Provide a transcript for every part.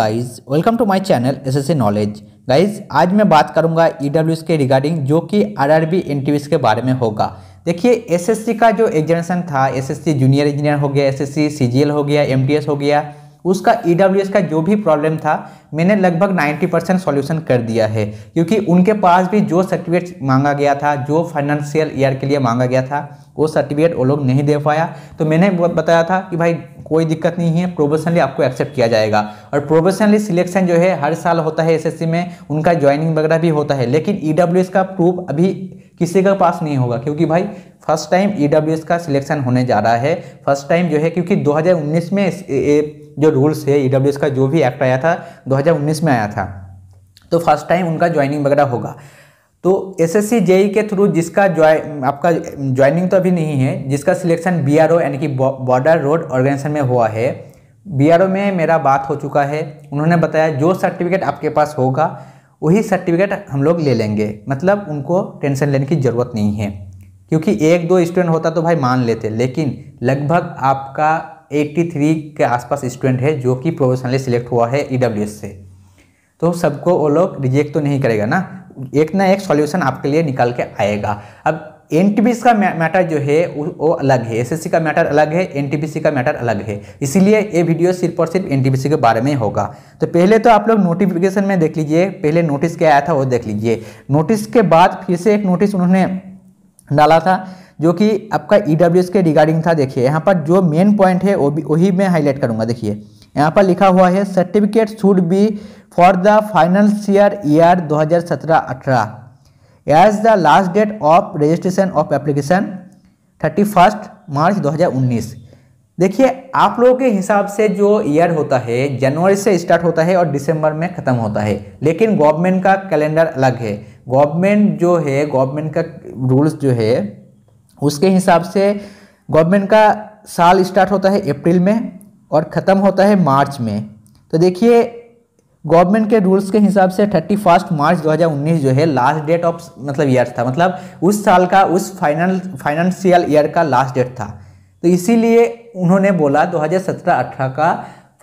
guys welcome to my channel SSC knowledge guys आज मैं बात करूंगा ई e के रिगार्डिंग जो कि आर आर बी के बारे में होगा देखिए एसएससी का जो एग्जामिनेशन था एसएससी जूनियर इंजीनियर हो गया एसएससी सीजीएल हो गया एमटीएस हो गया उसका ई e का जो भी प्रॉब्लम था मैंने लगभग 90 परसेंट सोल्यूशन कर दिया है क्योंकि उनके पास भी जो सर्टिफिकेट मांगा गया था जो फाइनेंशियल ईयर के लिए मांगा गया था वो सर्टिफिकेट वो लोग नहीं दे पाया तो मैंने बताया था कि भाई कोई दिक्कत नहीं है प्रोबेशनली आपको एक्सेप्ट किया जाएगा और प्रोबेशनली सिलेक्शन जो है हर साल होता है एसएससी में उनका ज्वाइनिंग वगैरह भी होता है लेकिन ई e का प्रूफ अभी किसी का पास नहीं होगा क्योंकि भाई फर्स्ट टाइम ई का सिलेक्शन होने जा रहा है फर्स्ट टाइम जो है क्योंकि दो में जो रूल्स है ई e का जो भी एक्ट आया था दो में आया था तो फर्स्ट टाइम उनका ज्वाइनिंग वगैरह होगा तो एस एस जेई के थ्रू जिसका ज्वाइन आपका ज्वाइनिंग तो अभी नहीं है जिसका सिलेक्शन बी यानी कि बॉर्डर रोड ऑर्गेनाइजेशन में हुआ है बी में मेरा बात हो चुका है उन्होंने बताया जो सर्टिफिकेट आपके पास होगा वही सर्टिफिकेट हम लोग ले लेंगे मतलब उनको टेंशन लेने की ज़रूरत नहीं है क्योंकि एक दो स्टूडेंट होता तो भाई मान लेते लेकिन लगभग आपका 83 के आसपास स्टूडेंट है जो कि प्रोफेशनली सिलेक्ट हुआ है ई e से तो सबको वो लोग रिजेक्ट तो नहीं करेगा ना एक ना एक सॉल्यूशन आपके लिए निकल के आएगा अब एन का मैटर जो है वो अलग है एसएससी का मैटर अलग है एन का मैटर अलग है इसीलिए ये वीडियो सिर्फ और सिर्फ एन के बारे में होगा तो पहले तो आप लोग नोटिफिकेशन में देख लीजिए पहले नोटिस क्या आया था वो देख लीजिए नोटिस के बाद फिर से एक नोटिस उन्होंने डाला था जो कि आपका ई e के रिगार्डिंग था देखिए यहाँ पर जो मेन पॉइंट है वो भी वही मैं हाईलाइट करूँगा देखिए यहाँ पर लिखा हुआ है certificate should be for the financial year 2017-18 as the last date of registration of application 31 March 2019 देखिए आप लोगों के हिसाब से जो ईयर होता है जनवरी से स्टार्ट होता है और दिसंबर में ख़त्म होता है लेकिन गवर्नमेंट का कैलेंडर अलग है गवर्नमेंट जो है गवर्नमेंट का रूल्स जो है उसके हिसाब से गवर्नमेंट का साल स्टार्ट होता है अप्रैल में और ख़त्म होता है मार्च में तो देखिए गवर्नमेंट के रूल्स के हिसाब से थर्टी फर्स्ट मार्च 2019 जो है लास्ट डेट ऑफ मतलब ईयर था मतलब उस साल का उस फाइनल फाइनेंशियल ईयर का लास्ट डेट था तो इसीलिए उन्होंने बोला 2017-18 का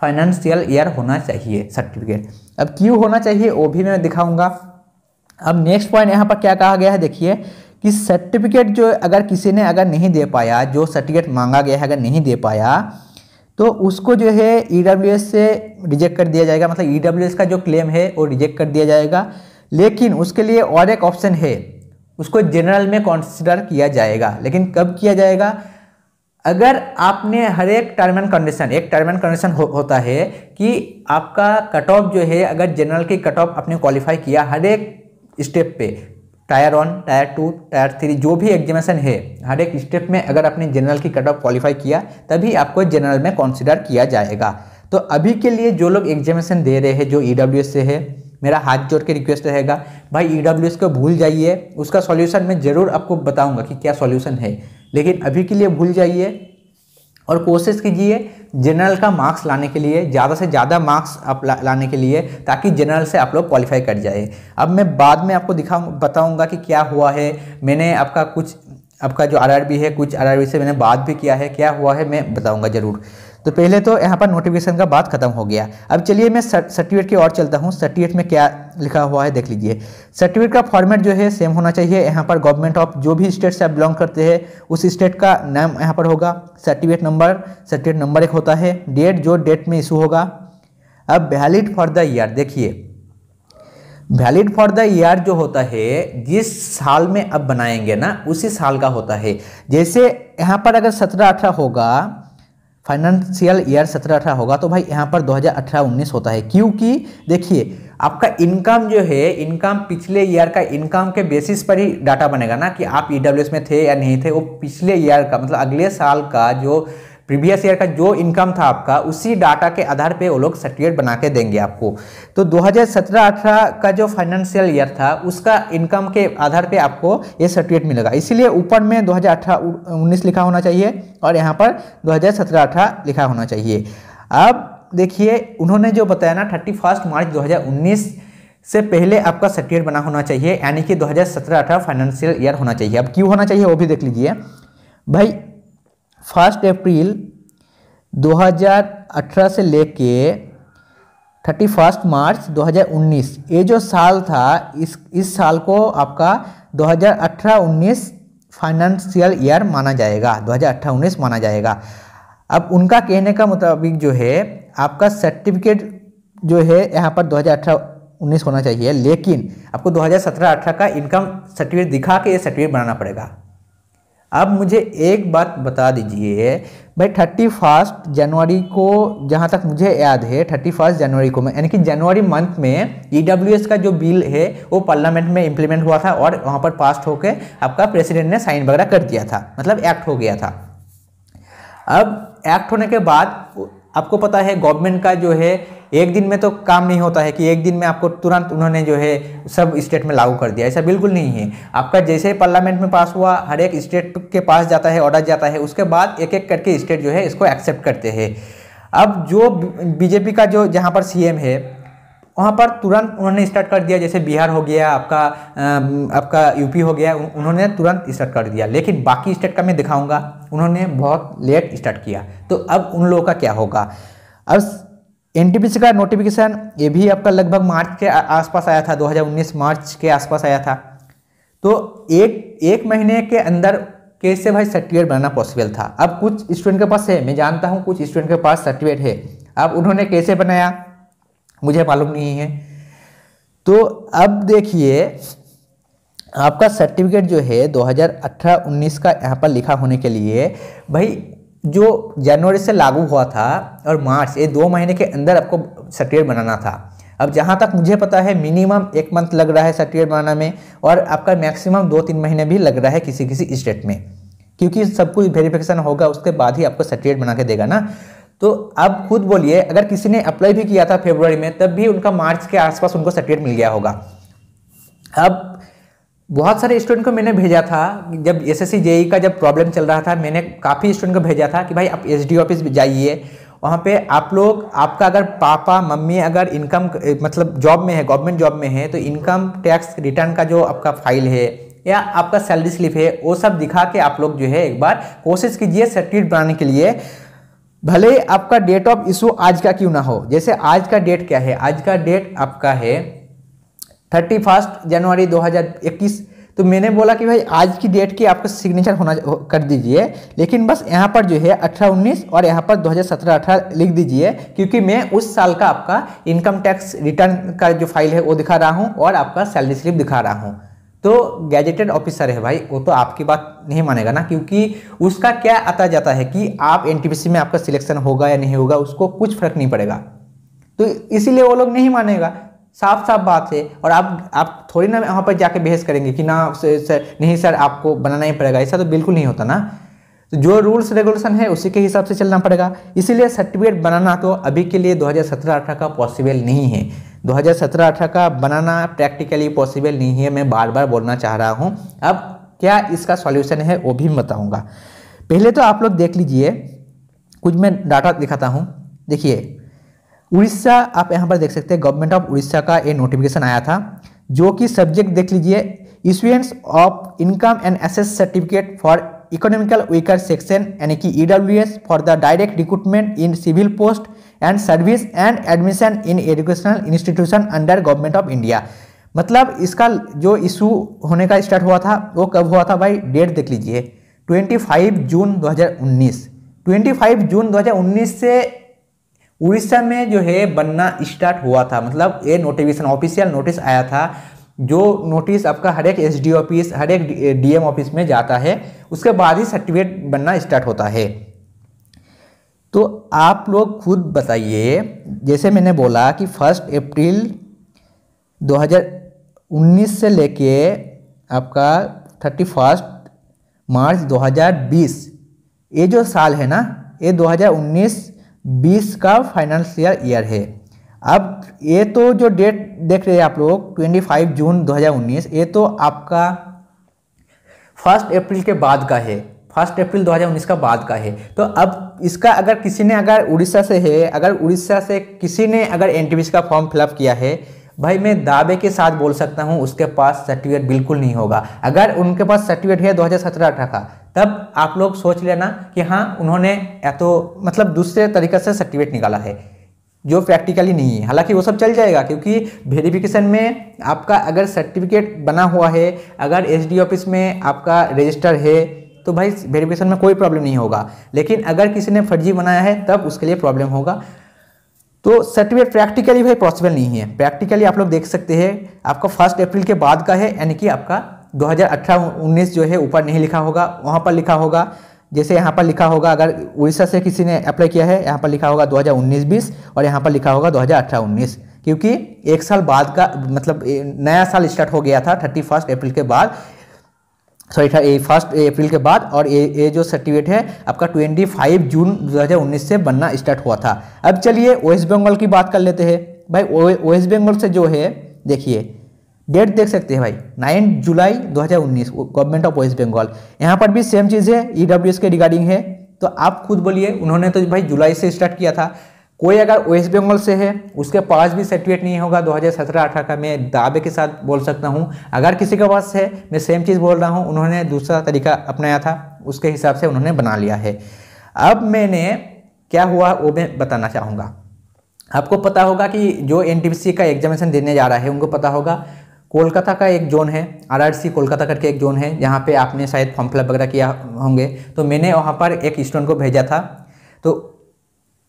फाइनेंशियल ईयर होना चाहिए सर्टिफिकेट अब क्यों होना चाहिए वो भी मैं दिखाऊंगा अब नेक्स्ट पॉइंट यहाँ पर क्या कहा गया है देखिए कि सर्टिफिकेट जो अगर किसी ने अगर नहीं दे पाया जो सर्टिफिकेट मांगा गया है अगर नहीं दे पाया तो उसको जो है ई e से रिजेक्ट कर दिया जाएगा मतलब ई e का जो क्लेम है वो रिजेक्ट कर दिया जाएगा लेकिन उसके लिए और एक ऑप्शन है उसको जनरल में कंसिडर किया जाएगा लेकिन कब किया जाएगा अगर आपने हर एक टर्म एंड कंडीशन एक टर्म एंड कंडीशन हो, होता है कि आपका कट ऑफ जो है अगर जनरल की कट ऑफ आपने क्वालिफाई किया हर एक स्टेप पे tier one tier two tier three जो भी एग्जामेशन है हर एक स्टेप में अगर आपने जनरल की कट ऑफ क्वालिफाई किया तभी आपको जनरल में कंसिडर किया जाएगा तो अभी के लिए जो लोग एग्जामेशन दे रहे हैं जो ई e से है मेरा हाथ जोड़ के रिक्वेस्ट रहेगा भाई ई e को भूल जाइए उसका सॉल्यूशन मैं ज़रूर आपको बताऊंगा कि क्या सॉल्यूशन है लेकिन अभी के लिए भूल जाइए और कोशिश कीजिए जनरल का मार्क्स लाने के लिए ज़्यादा से ज़्यादा मार्क्स आप ला, लाने के लिए ताकि जनरल से आप लोग क्वालिफाई कर जाए अब मैं बाद में आपको दिखा बताऊँगा कि क्या हुआ है मैंने आपका कुछ आपका जो आर है कुछ आर से मैंने बात भी किया है क्या हुआ है मैं बताऊँगा ज़रूर तो पहले तो यहाँ पर नोटिफिकेशन का बात खत्म हो गया अब चलिए मैं सर्टिफिकेट की ओर चलता हूँ सर्टिफिकेट में क्या लिखा हुआ है देख लीजिए सर्टिफिकेट का फॉर्मेट जो है सेम होना चाहिए यहाँ पर गवर्नमेंट ऑफ जो भी स्टेट से आप बिलोंग करते हैं उस स्टेट का नाम यहाँ पर होगा सर्टिफिकेट नंबर सर्टिफिकेट नंबर एक होता है डेट जो डेट में इशू होगा अब वैलिड फॉर द ईयर देखिए वैलिड फॉर द ईयर जो होता है जिस साल में अब बनाएंगे ना उसी साल का होता है जैसे यहाँ पर अगर सत्रह अठारह होगा फाइनेंशियल ईयर सत्रह अठारह होगा तो भाई यहाँ पर दो हज़ार अठारह उन्नीस होता है क्योंकि देखिए आपका इनकम जो है इनकम पिछले ईयर का इनकम के बेसिस पर ही डाटा बनेगा ना कि आप ई e में थे या नहीं थे वो पिछले ईयर का मतलब अगले साल का जो प्रीवियस ईयर का जो इनकम था आपका उसी डाटा के आधार पे वो लोग सर्टिफिकेट बना के देंगे आपको तो 2017-18 का जो फाइनेंशियल ईयर था उसका इनकम के आधार पे आपको ये सर्टिफिकेट मिलेगा इसीलिए ऊपर में 2018-19 लिखा होना चाहिए और यहाँ पर 2017-18 लिखा होना चाहिए अब देखिए उन्होंने जो बताया ना थर्टी मार्च दो से पहले आपका सर्टिफिकेट बना होना चाहिए यानी कि 2017-18 फाइनेंशियल ईयर होना चाहिए अब क्यों होना चाहिए वो भी देख लीजिए भाई फर्स्ट अप्रैल 2018 से लेके थर्टी फर्स्ट मार्च 2019 ये जो साल था इस इस साल को आपका 2018-19 फाइनेंशियल ईयर माना जाएगा 2018-19 माना जाएगा अब उनका कहने का मुताबिक जो है आपका सर्टिफिकेट जो है यहाँ पर 2018-19 होना चाहिए लेकिन आपको 2017-18 का इनकम सर्टिफिकेट दिखा के ये सर्टिफिकेट बनाना पड़ेगा अब मुझे एक बात बता दीजिए भाई थर्टी फर्स्ट जनवरी को जहाँ तक मुझे याद है थर्टी फर्स्ट जनवरी को मैं यानी कि जनवरी मंथ में ई e का जो बिल है वो पार्लियामेंट में इम्प्लीमेंट हुआ था और वहाँ पर पास होकर आपका प्रेसिडेंट ने साइन वगैरह कर दिया था मतलब एक्ट हो गया था अब एक्ट होने के बाद आपको पता है गवर्नमेंट का जो है एक दिन में तो काम नहीं होता है कि एक दिन में आपको तुरंत उन्होंने जो है सब स्टेट में लागू कर दिया ऐसा बिल्कुल नहीं है आपका जैसे ही पार्लियामेंट में पास हुआ हर एक स्टेट के पास जाता है ऑर्डर जाता है उसके बाद एक एक करके स्टेट जो है इसको एक्सेप्ट करते हैं अब जो बीजेपी का जो जहाँ पर सी है वहाँ पर तुरंत उन्होंने स्टार्ट कर दिया जैसे बिहार हो गया आपका आपका यूपी हो गया उन्होंने तुरंत स्टार्ट कर दिया लेकिन बाकी स्टेट का मैं दिखाऊंगा उन्होंने बहुत लेट स्टार्ट किया तो अब उन लोगों का क्या होगा अब एनटीपीसी का नोटिफिकेशन ये भी आपका लगभग मार्च के आसपास आया था 2019 मार्च के आसपास आया था तो एक एक महीने के अंदर कैसे भाई सर्टिफिकेट बनाना पॉसिबल था अब कुछ स्टूडेंट के पास है मैं जानता हूँ कुछ स्टूडेंट के पास सर्टिफिकेट है अब उन्होंने कैसे बनाया मुझे मालूम नहीं है तो अब देखिए आपका सर्टिफिकेट जो है 2018-19 का यहाँ पर लिखा होने के लिए भाई जो जनवरी से लागू हुआ था और मार्च ये दो महीने के अंदर आपको सर्टिफिकेट बनाना था अब जहाँ तक मुझे पता है मिनिमम एक मंथ लग रहा है सर्टिफिकेट बनाने में और आपका मैक्सिमम दो तीन महीने भी लग रहा है किसी किसी स्टेट में क्योंकि सब कुछ वेरिफिकेशन होगा उसके बाद ही आपको सर्टिफिकेट बना के देगा ना तो आप खुद बोलिए अगर किसी ने अप्लाई भी किया था फेबर में तब भी उनका मार्च के आसपास उनको सर्टिफिकेट मिल गया होगा अब बहुत सारे स्टूडेंट को मैंने भेजा था जब एस एस e का जब प्रॉब्लम चल रहा था मैंने काफ़ी स्टूडेंट को भेजा था कि भाई आप एस ऑफिस जाइए वहाँ पे आप लोग आपका अगर पापा मम्मी अगर इनकम मतलब जॉब में है गवर्नमेंट जॉब में है तो इनकम टैक्स रिटर्न का जो आपका फाइल है या आपका सैलरी स्लिप है वो सब दिखा के आप लोग जो है एक बार कोशिश कीजिए सर्टिफिकेट बनाने के लिए भले आपका डेट ऑफ इशू आज का क्यों ना हो जैसे आज का डेट क्या है आज का डेट आपका है थर्टी फर्स्ट जनवरी 2021 तो मैंने बोला कि भाई आज की डेट की आपको सिग्नेचर होना कर दीजिए लेकिन बस यहाँ पर जो है अठारह उन्नीस और यहाँ पर 2017-18 लिख दीजिए क्योंकि मैं उस साल का आपका इनकम टैक्स रिटर्न का जो फाइल है वो दिखा रहा हूँ और आपका सैलरी स्लिप दिखा रहा हूँ तो गैजेटेड ऑफिसर है भाई वो तो आपकी बात नहीं मानेगा ना क्योंकि उसका क्या आता जाता है कि आप एन में आपका सिलेक्शन होगा या नहीं होगा उसको कुछ फर्क नहीं पड़ेगा तो इसीलिए वो लोग नहीं मानेगा साफ साफ बात है और आप आप थोड़ी ना वहाँ पर जाके बहस करेंगे कि ना सर नहीं सर आपको बनाना ही पड़ेगा ऐसा तो बिल्कुल नहीं होता ना तो जो रूल्स रेगुलेशन है उसी के हिसाब से चलना पड़ेगा इसीलिए सर्टिफिकेट बनाना तो अभी के लिए 2017-18 का पॉसिबल नहीं है 2017-18 का बनाना प्रैक्टिकली पॉसिबल नहीं है मैं बार बार बोलना चाह रहा हूँ अब क्या इसका सॉल्यूशन है वो भी बताऊँगा पहले तो आप लोग देख लीजिए कुछ मैं डाटा दिखाता हूँ देखिए उड़ीसा आप यहाँ पर देख सकते हैं गवर्नमेंट ऑफ उड़ीसा का ये नोटिफिकेशन आया था जो कि सब्जेक्ट देख लीजिए इशुएंस ऑफ इनकम एंड एसेस certificate for economical weaker section यानी कि ई for the direct recruitment in civil post and service and admission in educational institution under government of India मतलब इसका जो इशू होने का स्टार्ट हुआ था वो कब हुआ था भाई डेट देख लीजिए 25 जून 2019 25 जून 2019 से उड़ीसा में जो है बनना स्टार्ट हुआ था मतलब ये नोटिफिकेशन ऑफिशियल नोटिस आया था जो नोटिस आपका हर एक एस ऑफिस हर एक डीएम ऑफिस में जाता है उसके बाद ही सर्टिफिकेट बनना स्टार्ट होता है तो आप लोग खुद बताइए जैसे मैंने बोला कि फर्स्ट अप्रैल 2019 से लेके आपका थर्टी फर्स्ट मार्च 2020 ये जो साल है ना ये 2019 बीस का फाइनेंशियल ईयर है अब ये तो जो डेट देख रहे हैं आप लोग ट्वेंटी फाइव जून 2019 ये तो आपका फर्स्ट अप्रैल के बाद का है फर्स्ट अप्रैल 2019 का बाद का है तो अब इसका अगर किसी ने अगर उड़ीसा से है अगर उड़ीसा से किसी ने अगर एन का फॉर्म फिलअप किया है भाई मैं दावे के साथ बोल सकता हूँ उसके पास सर्टिफिकेट बिल्कुल नहीं होगा अगर उनके पास सर्टिफिकेट है दो हज़ार का तब आप लोग सोच लेना कि हाँ उन्होंने या तो मतलब दूसरे तरीके से सर्टिफिकेट निकाला है जो प्रैक्टिकली नहीं है हालांकि वो सब चल जाएगा क्योंकि वेरिफिकेशन में आपका अगर सर्टिफिकेट बना हुआ है अगर डी ऑफिस में आपका रजिस्टर है तो भाई वेरिफिकेशन में कोई प्रॉब्लम नहीं होगा लेकिन अगर किसी ने फर्जी बनाया है तब उसके लिए प्रॉब्लम होगा तो सर्टिफिकेट प्रैक्टिकली भाई पॉसिबल नहीं है प्रैक्टिकली आप लोग देख सकते हैं आपका फर्स्ट अप्रैल के बाद का है यानी कि आपका 2018-19 जो है ऊपर नहीं लिखा होगा वहाँ पर लिखा होगा जैसे यहाँ पर लिखा होगा अगर उड़ीसा से किसी ने अप्लाई किया है यहाँ पर लिखा होगा 2019-20 और यहाँ पर लिखा होगा 2018-19 क्योंकि एक साल बाद का मतलब नया साल स्टार्ट हो गया था थर्टी फर्स्ट अप्रैल के बाद सॉरी फर्स्ट अप्रैल के बाद और ये ये जो सर्टिफिकेट है आपका 25 जून 2019 से बनना स्टार्ट हुआ था अब चलिए वेस्ट बंगाल की बात कर लेते हैं भाई वेस्ट बंगाल से जो है देखिए डेट देख सकते हैं भाई nine July 2019 government of West Bengal यहाँ पर भी सेम चीज़ है ई e के रिगार्डिंग है तो आप खुद बोलिए उन्होंने तो भाई जुलाई से स्टार्ट किया था कोई अगर वेस्ट बंगाल से है उसके पास भी सर्टिफिकेट नहीं होगा 2017-18 का मैं दावे के साथ बोल सकता हूँ अगर किसी के पास है मैं सेम चीज़ बोल रहा हूँ उन्होंने दूसरा तरीका अपनाया था उसके हिसाब से उन्होंने बना लिया है अब मैंने क्या हुआ वो मैं बताना चाहूँगा आपको पता होगा कि जो एन का एग्जामिनेशन देने जा रहा है उनको पता होगा कोलकाता का एक जोन है आरआरसी कोलकाता करके एक जोन है जहाँ पे आपने शायद फॉर्म फिलअप वगैरह किया होंगे तो मैंने वहाँ पर एक स्टूडेंट को भेजा था तो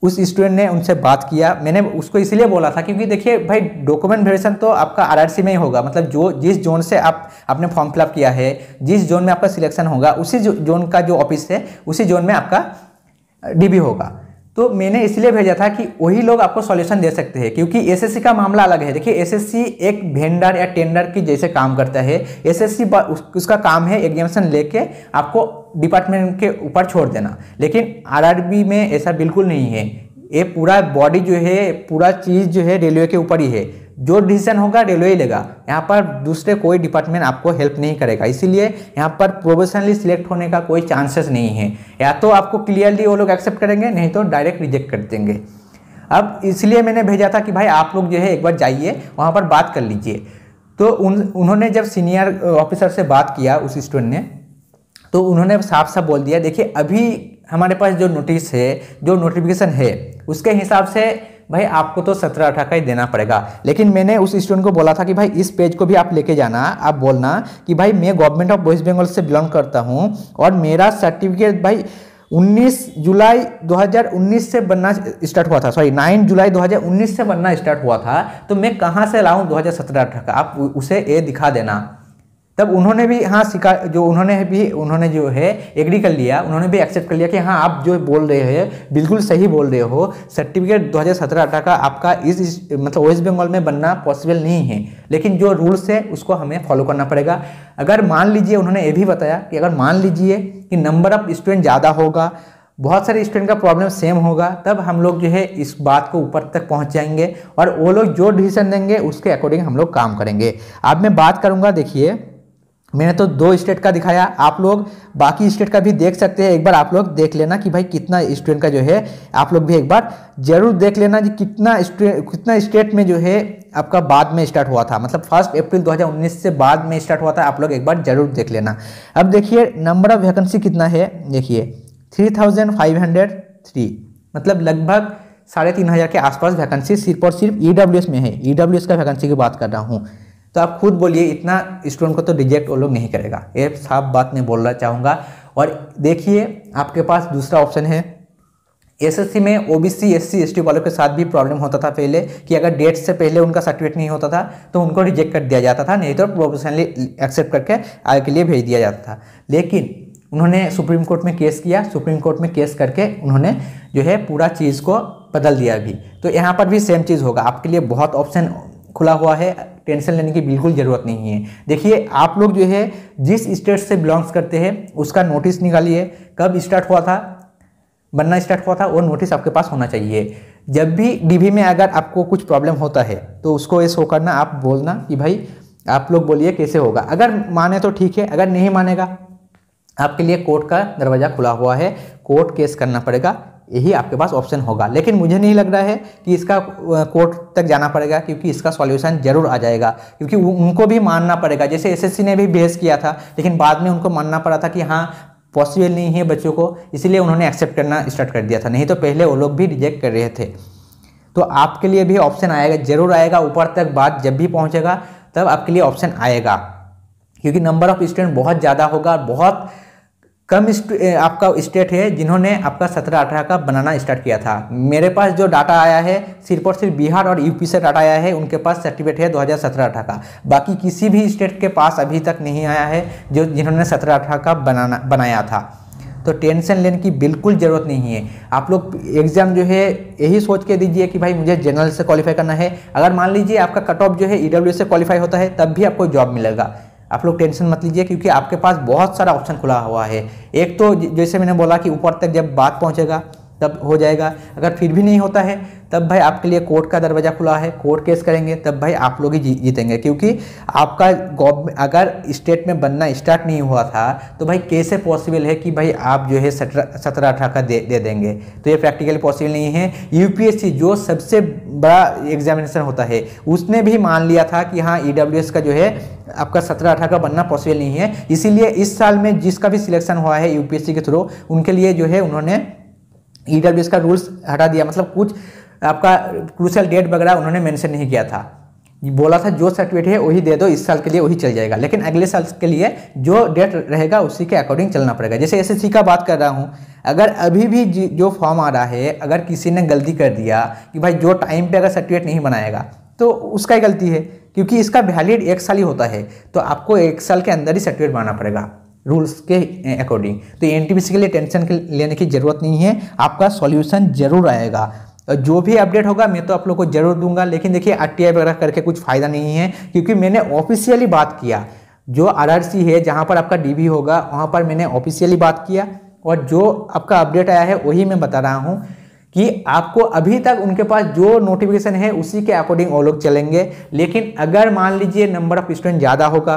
उस स्टूडेंट ने उनसे बात किया मैंने उसको इसलिए बोला था क्योंकि देखिए भाई डॉक्यूमेंट वेरिएशन तो आपका आरआरसी में ही होगा मतलब जो जिस जोन से आप आपने फॉर्म फिलअप किया है जिस जोन में आपका सिलेक्शन होगा उसी जोन का जो ऑफिस है उसी जोन में आपका डीबी होगा तो मैंने इसलिए भेजा था कि वही लोग आपको सॉल्यूशन दे सकते हैं क्योंकि एसएससी का मामला अलग है देखिए एसएससी एक वेंडर या टेंडर की जैसे काम करता है एसएससी उस, उसका काम है एग्जामेशन लेके आपको डिपार्टमेंट के ऊपर छोड़ देना लेकिन आरआरबी में ऐसा बिल्कुल नहीं है ये पूरा बॉडी जो है पूरा चीज़ जो है रेलवे के ऊपर ही है जो डिसीजन होगा रेलवे ही लेगा यहाँ पर दूसरे कोई डिपार्टमेंट आपको हेल्प नहीं करेगा इसीलिए यहाँ पर प्रोफेशनली सिलेक्ट होने का कोई चांसेस नहीं है या तो आपको क्लियरली वो लोग एक्सेप्ट करेंगे नहीं तो डायरेक्ट रिजेक्ट कर देंगे अब इसलिए मैंने भेजा था कि भाई आप लोग जो है एक बार जाइए वहाँ पर बात कर लीजिए तो उन उन्होंने जब सीनियर ऑफिसर uh, से बात किया उस स्टूडेंट ने तो उन्होंने साफ साफ बोल दिया देखिए अभी हमारे पास जो नोटिस है जो नोटिफिकेशन है उसके हिसाब से भाई आपको तो सत्रह अठारह का ही देना पड़ेगा लेकिन मैंने उस स्टूडेंट को बोला था कि भाई इस पेज को भी आप लेके जाना आप बोलना कि भाई मैं गवर्नमेंट ऑफ वेस्ट बंगाल से बिलोंग करता हूँ और मेरा सर्टिफिकेट भाई 19 जुलाई 2019 से बनना स्टार्ट हुआ था सॉरी 9 जुलाई 2019 से बनना स्टार्ट हुआ था तो मैं कहाँ से लाऊँ दो अठारह का आप उसे ये दिखा देना तब उन्होंने भी हाँ सिखा जो उन्होंने भी उन्होंने जो है एग्री कर लिया उन्होंने भी एक्सेप्ट कर लिया कि हाँ आप जो बोल रहे हैं बिल्कुल सही बोल रहे हो सर्टिफिकेट 2017 हज़ार का आपका इस, इस मतलब वेस्ट बंगाल में बनना पॉसिबल नहीं है लेकिन जो रूल्स है उसको हमें फॉलो करना पड़ेगा अगर मान लीजिए उन्होंने ये भी बताया कि अगर मान लीजिए कि नंबर ऑफ स्टूडेंट ज़्यादा होगा बहुत सारे स्टूडेंट का प्रॉब्लम सेम होगा तब हम लोग जो है इस बात को ऊपर तक पहुंच जाएंगे और वो लोग जो डिसीजन देंगे उसके अकॉर्डिंग हम लोग काम करेंगे अब मैं बात करूंगा देखिए मैंने तो दो स्टेट का दिखाया आप लोग बाकी स्टेट का भी देख सकते हैं एक बार आप लोग देख लेना कि भाई कितना स्टूडेंट का जो है आप लोग भी एक बार जरूर देख लेना कि कितना कितना स्टेट में जो है आपका बाद में स्टार्ट हुआ था मतलब फर्स्ट अप्रैल 2019 से बाद में स्टार्ट हुआ था आप लोग एक बार जरूर देख लेना अब देखिए नंबर ऑफ वैकेंसी कितना है देखिए three thousand five hundred three मतलब लगभग साढ़े तीन हज़ार के आसपास वैकेंसी सिर्फ और सिर्फ ई e में है ई e का वैकेंसी की बात कर रहा हूँ तो आप खुद बोलिए इतना स्टूडेंट को तो रिजेक्ट वो लोग नहीं करेगा ये साफ बात मैं बोलना चाहूँगा और देखिए आपके पास दूसरा ऑप्शन है एसएससी में ओबीसी एससी एसटी वालों के साथ भी प्रॉब्लम होता था पहले कि अगर डेट से पहले उनका सर्टिफिकेट नहीं होता था तो उनको रिजेक्ट कर दिया जाता था नहीं तो प्रोफेशनली एक्सेप्ट करके आगे के लिए भेज दिया जाता था लेकिन उन्होंने सुप्रीम कोर्ट में केस किया सुप्रीम कोर्ट में केस करके उन्होंने जो है पूरा चीज़ को बदल दिया अभी तो यहाँ पर भी सेम चीज़ होगा आपके लिए बहुत ऑप्शन खुला हुआ है टेंशन लेने की बिल्कुल ज़रूरत नहीं है देखिए आप लोग जो है जिस स्टेट से बिलोंग्स करते हैं उसका नोटिस निकालिए कब स्टार्ट हुआ था बनना स्टार्ट हुआ था वो नोटिस आपके पास होना चाहिए जब भी डीवी में अगर आपको कुछ प्रॉब्लम होता है तो उसको ये शो करना आप बोलना कि भाई आप लोग बोलिए कैसे होगा अगर माने तो ठीक है अगर नहीं मानेगा आपके लिए कोर्ट का दरवाज़ा खुला हुआ है कोर्ट केस करना पड़ेगा यही आपके पास ऑप्शन होगा लेकिन मुझे नहीं लग रहा है कि इसका कोर्ट तक जाना पड़ेगा क्योंकि इसका सॉल्यूशन जरूर आ जाएगा क्योंकि उनको भी मानना पड़ेगा जैसे एसएससी ने भी बेस किया था लेकिन बाद में उनको मानना पड़ा था कि हाँ पॉसिबल नहीं है बच्चों को इसीलिए उन्होंने एक्सेप्ट करना स्टार्ट कर दिया था नहीं तो पहले वो लोग भी रिजेक्ट कर रहे थे तो आपके लिए भी ऑप्शन आएगा जरूर आएगा ऊपर तक बात जब भी पहुँचेगा तब आपके लिए ऑप्शन आएगा क्योंकि नंबर ऑफ स्टूडेंट बहुत ज़्यादा होगा और बहुत कम आपका स्टेट है जिन्होंने आपका सत्रह अठारह का बनाना स्टार्ट किया था मेरे पास जो डाटा आया है सिर्फ और सिर्फ बिहार और यूपी से डाटा आया है उनके पास सर्टिफिकेट है दो हज़ार सत्रह अठारह का बाकी किसी भी स्टेट के पास अभी तक नहीं आया है जो जिन्होंने सत्रह अठारह का बनाना बनाया था तो टेंशन लेने की बिल्कुल ज़रूरत नहीं है आप लोग एग्ज़ाम जो है यही सोच के दीजिए कि भाई मुझे जनरल से क्वालिफाई करना है अगर मान लीजिए आपका कट ऑफ जो है ई e से क्वालिफाई होता है तब भी आपको जॉब मिलेगा आप लोग टेंशन मत लीजिए क्योंकि आपके पास बहुत सारा ऑप्शन खुला हुआ है एक तो जैसे मैंने बोला कि ऊपर तक जब बात पहुँचेगा तब हो जाएगा अगर फिर भी नहीं होता है तब भाई आपके लिए कोर्ट का दरवाज़ा खुला है कोर्ट केस करेंगे तब भाई आप लोग ही जी, जीतेंगे क्योंकि आपका गवर्नमेंट अगर स्टेट में बनना स्टार्ट नहीं हुआ था तो भाई कैसे पॉसिबल है कि भाई आप जो है सत्रह सत्रह अठारह का दे दे देंगे तो ये प्रैक्टिकली पॉसिबल नहीं है यूपीएससी जो सबसे बड़ा एग्जामिनेशन होता है उसने भी मान लिया था कि हाँ ई e का जो है आपका सत्रह अठारह का बनना पॉसिबल नहीं है इसीलिए इस साल में जिसका भी सिलेक्शन हुआ है यूपीएससी के थ्रू उनके लिए जो है उन्होंने ई e का रूल्स हटा दिया मतलब कुछ आपका क्रूशल डेट वगैरह उन्होंने मेंशन नहीं किया था बोला था जो सर्टिफिकेट है वही दे दो इस साल के लिए वही चल जाएगा लेकिन अगले साल के लिए जो डेट रहेगा उसी के अकॉर्डिंग चलना पड़ेगा जैसे एस का बात कर रहा हूँ अगर अभी भी जो फॉर्म आ रहा है अगर किसी ने गलती कर दिया कि भाई जो टाइम पे अगर सर्टिफिकेट नहीं बनाएगा तो उसका ही गलती है क्योंकि इसका वैलिड एक साल ही होता है तो आपको एक साल के अंदर ही सर्टिफिकेट बनाना पड़ेगा रूल्स के अकॉर्डिंग eh, तो एन के लिए टेंशन लेने की ज़रूरत नहीं है आपका सॉल्यूशन ज़रूर आएगा जो भी अपडेट होगा मैं तो आप लोग को जरूर दूंगा लेकिन देखिए आर वगैरह करके कुछ फ़ायदा नहीं है क्योंकि मैंने ऑफिशियली बात किया जो आर है जहाँ पर आपका डी होगा वहाँ पर मैंने ऑफिशियली बात किया और जो आपका अपडेट आया है वही मैं बता रहा हूँ कि आपको अभी तक उनके पास जो नोटिफिकेशन है उसी के अकॉर्डिंग वो लोग चलेंगे लेकिन अगर मान लीजिए नंबर ऑफ स्टूडेंट ज़्यादा होगा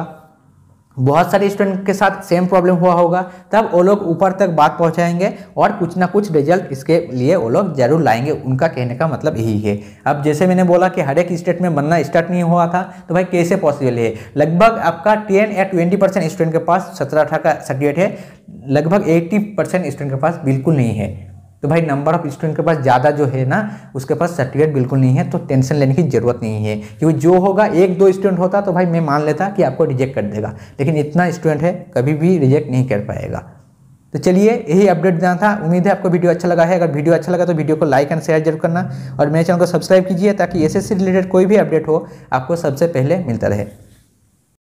बहुत सारे स्टूडेंट के साथ सेम प्रॉब्लम हुआ होगा तब वो लोग ऊपर तक बात पहुंचाएंगे और कुछ ना कुछ रिजल्ट इसके लिए वो लोग जरूर लाएंगे उनका कहने का मतलब यही है अब जैसे मैंने बोला कि हर एक स्टेट में बनना स्टार्ट नहीं हुआ था तो भाई कैसे पॉसिबल है लगभग आपका टेन या ट्वेंटी परसेंट स्टूडेंट के पास सत्रह अठारह का सर्टिफिकेट है लगभग एट्टी परसेंट स्टूडेंट के पास बिल्कुल नहीं है तो भाई नंबर ऑफ स्टूडेंट के पास ज़्यादा जो है ना उसके पास सर्टिफिकेट बिल्कुल नहीं है तो टेंशन लेने की ज़रूरत नहीं है क्योंकि जो होगा एक दो स्टूडेंट होता तो भाई मैं मान लेता कि आपको रिजेक्ट कर देगा लेकिन इतना स्टूडेंट है कभी भी रिजेक्ट नहीं कर पाएगा तो चलिए यही अपडेट देना था उम्मीद है आपको वीडियो अच्छा लगा है अगर वीडियो अच्छा लगा तो वीडियो को लाइक एंड शेयर जरूर करना और मेरे चैनल को सब्सक्राइब कीजिए ताकि एस से रिलेटेड कोई भी अपडेट हो आपको सबसे पहले मिलता रहे